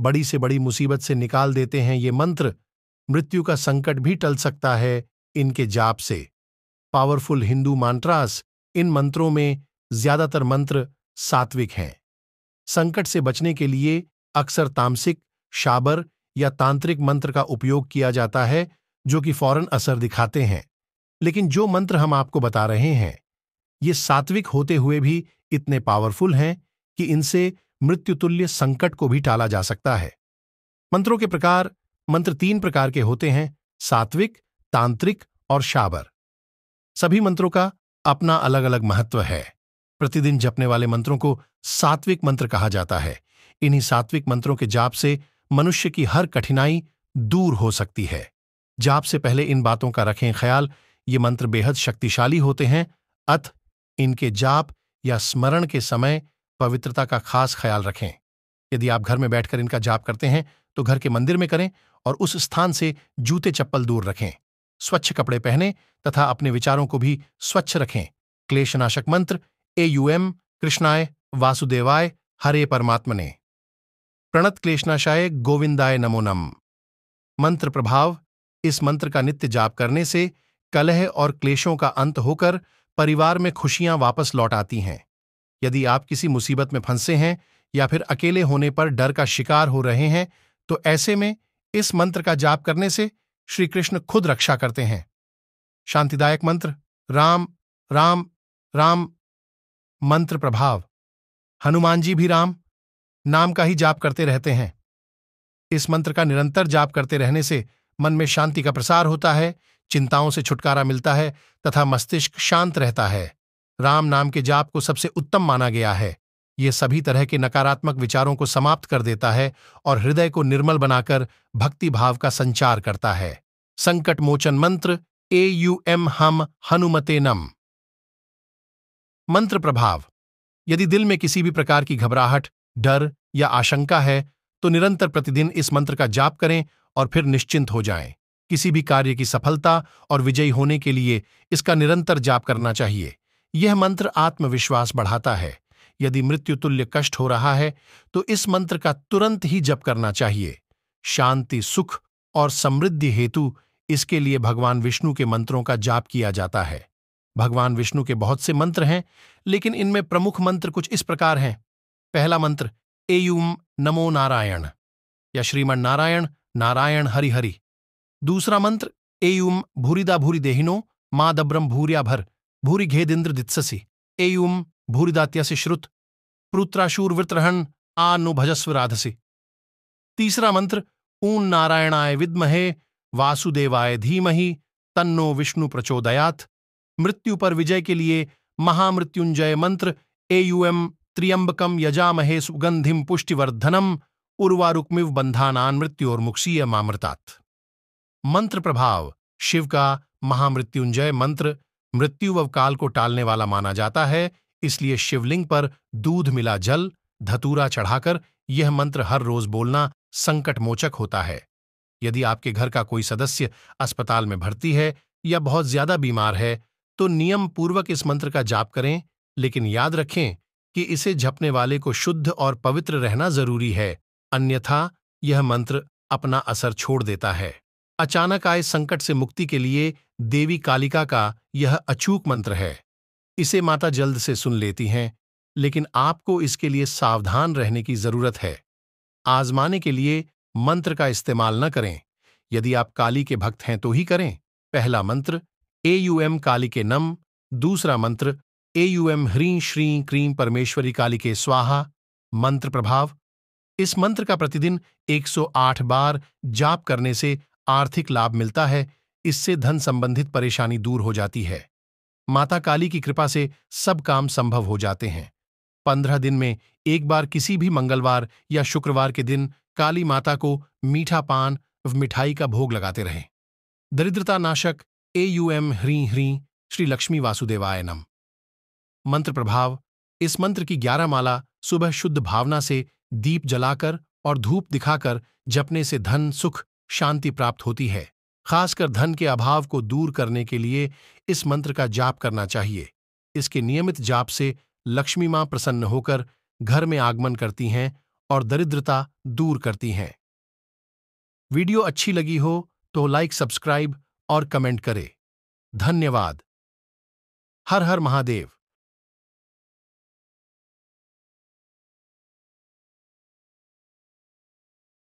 बड़ी से बड़ी मुसीबत से निकाल देते हैं ये मंत्र मृत्यु का संकट भी टल सकता है इनके जाप से पावरफुल हिंदू मांट्रास इन मंत्रों में ज्यादातर मंत्र सात्विक हैं संकट से बचने के लिए अक्सर तामसिक शाबर या तांत्रिक मंत्र का उपयोग किया जाता है जो कि फौरन असर दिखाते हैं लेकिन जो मंत्र हम आपको बता रहे हैं ये सात्विक होते हुए भी इतने पावरफुल हैं कि इनसे मृत्युतुल्य संकट को भी टाला जा सकता है मंत्रों के प्रकार मंत्र तीन प्रकार के होते हैं सात्विक तांत्रिक और शाबर सभी मंत्रों का अपना अलग अलग महत्व है प्रतिदिन जपने वाले मंत्रों को सात्विक मंत्र कहा जाता है इन्हीं सात्विक मंत्रों के जाप से मनुष्य की हर कठिनाई दूर हो सकती है जाप से पहले इन बातों का रखें ख्याल ये मंत्र बेहद शक्तिशाली होते हैं अथ इनके जाप या स्मरण के समय पवित्रता का खास ख्याल रखें यदि आप घर में बैठकर इनका जाप करते हैं तो घर के मंदिर में करें और उस स्थान से जूते चप्पल दूर रखें स्वच्छ कपड़े पहने तथा अपने विचारों को भी स्वच्छ रखें क्लेशनाशक मंत्र ए यू एम कृष्णाय वासुदेवाय हरे परमात्मने प्रणत क्लेशनाशाय गोविंदाय नमो नम मंत्र प्रभाव इस मंत्र का नित्य जाप करने से कलह और क्लेशों का अंत होकर परिवार में खुशियां वापस लौट आती हैं यदि आप किसी मुसीबत में फंसे हैं या फिर अकेले होने पर डर का शिकार हो रहे हैं तो ऐसे में इस मंत्र का जाप करने से श्री कृष्ण खुद रक्षा करते हैं शांतिदायक मंत्र राम राम राम मंत्र प्रभाव हनुमान जी भी राम नाम का ही जाप करते रहते हैं इस मंत्र का निरंतर जाप करते रहने से मन में शांति का प्रसार होता है चिंताओं से छुटकारा मिलता है तथा मस्तिष्क शांत रहता है राम नाम के जाप को सबसे उत्तम माना गया है ये सभी तरह के नकारात्मक विचारों को समाप्त कर देता है और हृदय को निर्मल बनाकर भक्ति भाव का संचार करता है संकट मोचन मंत्र ए यू एम हम हनुमते नम मंत्र प्रभाव यदि दिल में किसी भी प्रकार की घबराहट डर या आशंका है तो निरंतर प्रतिदिन इस मंत्र का जाप करें और फिर निश्चिंत हो जाएं। किसी भी कार्य की सफलता और विजयी होने के लिए इसका निरंतर जाप करना चाहिए यह मंत्र आत्मविश्वास बढ़ाता है यदि मृत्यु तुल्य कष्ट हो रहा है तो इस मंत्र का तुरंत ही जप करना चाहिए शांति सुख और समृद्धि हेतु इसके लिए भगवान विष्णु के मंत्रों का जाप किया जाता है भगवान विष्णु के बहुत से मंत्र हैं लेकिन इनमें प्रमुख मंत्र कुछ इस प्रकार हैं पहला मंत्र एयुम नमो नारायण या श्रीमण नारायण नारायण हरिहरि दूसरा मंत्र एयुम भूरिदा भूरि देहिनो माँ दब्रम भूरिया भर भूरिघेदिन्द्रदित्ससि एयूं से श्रुत वृत्रहण आ नु भजस्व राधसी तीसरा मंत्र ऊन नारायणाय विद्महे वासुदेवाय धीमहि तन्नो विष्णु प्रचोदयात मृत्यु पर विजय के लिए महामृत्युंजय मंत्र एयुएम त्रियंबकम यजामहे सुगंधिम पुष्टिवर्धनम उर्वारुक्मिव बंधानान मृत्यु और मंत्र प्रभाव शिव का महामृत्युंजय मंत्र मृत्यु व काल को टालने वाला माना जाता है इसलिए शिवलिंग पर दूध मिला जल धतूरा चढ़ाकर यह मंत्र हर रोज बोलना संकटमोचक होता है यदि आपके घर का कोई सदस्य अस्पताल में भर्ती है या बहुत ज्यादा बीमार है तो नियम पूर्वक इस मंत्र का जाप करें लेकिन याद रखें कि इसे झपने वाले को शुद्ध और पवित्र रहना जरूरी है अन्यथा यह मंत्र अपना असर छोड़ देता है अचानक आए संकट से मुक्ति के लिए देवी कालिका का यह अचूक मंत्र है इसे माता जल्द से सुन लेती हैं लेकिन आपको इसके लिए सावधान रहने की जरूरत है आजमाने के लिए मंत्र का इस्तेमाल न करें यदि आप काली के भक्त हैं तो ही करें पहला मंत्र ए यू एम काली के नम दूसरा मंत्र ए यू एम ह्रीं श्री क्रीं परमेश्वरी काली के स्वाहा मंत्र प्रभाव इस मंत्र का प्रतिदिन 108 बार जाप करने से आर्थिक लाभ मिलता है इससे धन संबंधित परेशानी दूर हो जाती है माता काली की कृपा से सब काम संभव हो जाते हैं पंद्रह दिन में एक बार किसी भी मंगलवार या शुक्रवार के दिन काली माता को मीठा पान व मिठाई का भोग लगाते रहें दरिद्रता नाशक ए यू एम ह्री ह्री श्री लक्ष्मी वासुदेवाय नम मंत्र प्रभाव इस मंत्र की ग्यारह माला सुबह शुद्ध भावना से दीप जलाकर और धूप दिखाकर जपने से धन सुख शांति प्राप्त होती है खासकर धन के अभाव को दूर करने के लिए इस मंत्र का जाप करना चाहिए इसके नियमित जाप से लक्ष्मी मां प्रसन्न होकर घर में आगमन करती हैं और दरिद्रता दूर करती हैं वीडियो अच्छी लगी हो तो लाइक सब्सक्राइब और कमेंट करें धन्यवाद हर हर महादेव